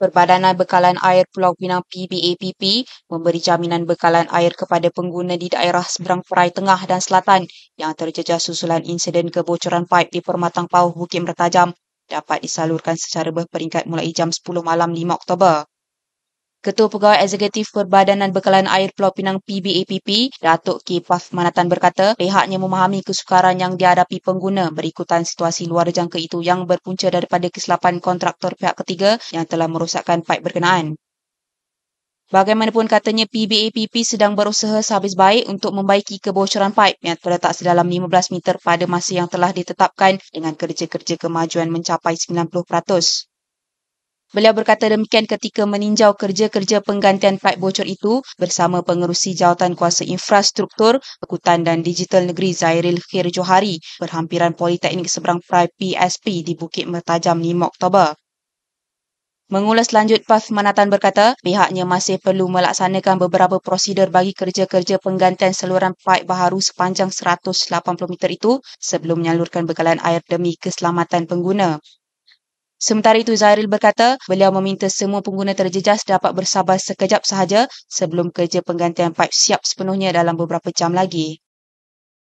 Perbadanan Bekalan Air Pulau Pinang PBAPP memberi jaminan bekalan air kepada pengguna di daerah seberang Perai Tengah dan Selatan yang terjejas susulan insiden kebocoran paip di Permatang Pauh Bukit Mertajam dapat disalurkan secara berperingkat mulai jam 10 malam 5 Oktober. Ketua Pegawai Eksekutif Perbadanan Bekalan Air Pulau Pinang PBAPP, Datuk K. Paf Manatan berkata pihaknya memahami kesukaran yang dihadapi pengguna berikutan situasi luar jangka itu yang berpunca daripada kesilapan kontraktor pihak ketiga yang telah merosakkan paip berkenaan. Bagaimanapun katanya PBAPP sedang berusaha sehabis baik untuk membaiki kebocoran paip yang terletak sedalam 15 meter pada masa yang telah ditetapkan dengan kerja-kerja kemajuan mencapai 90%. Beliau berkata demikian ketika meninjau kerja-kerja penggantian paip bocor itu bersama pengerusi jawatan kuasa infrastruktur, pekutan dan digital negeri Zairil Khair Johari berhampiran Politeknik Seberang Prai PSP di Bukit Mertajam 5 Oktober. Mengulas lanjut PAF Manatan berkata, pihaknya masih perlu melaksanakan beberapa prosedur bagi kerja-kerja penggantian seluruh paip baharu sepanjang 180 meter itu sebelum menyalurkan bekalan air demi keselamatan pengguna. Sementara itu, Zairil berkata beliau meminta semua pengguna terjejas dapat bersabar sekejap sahaja sebelum kerja penggantian pipe siap sepenuhnya dalam beberapa jam lagi.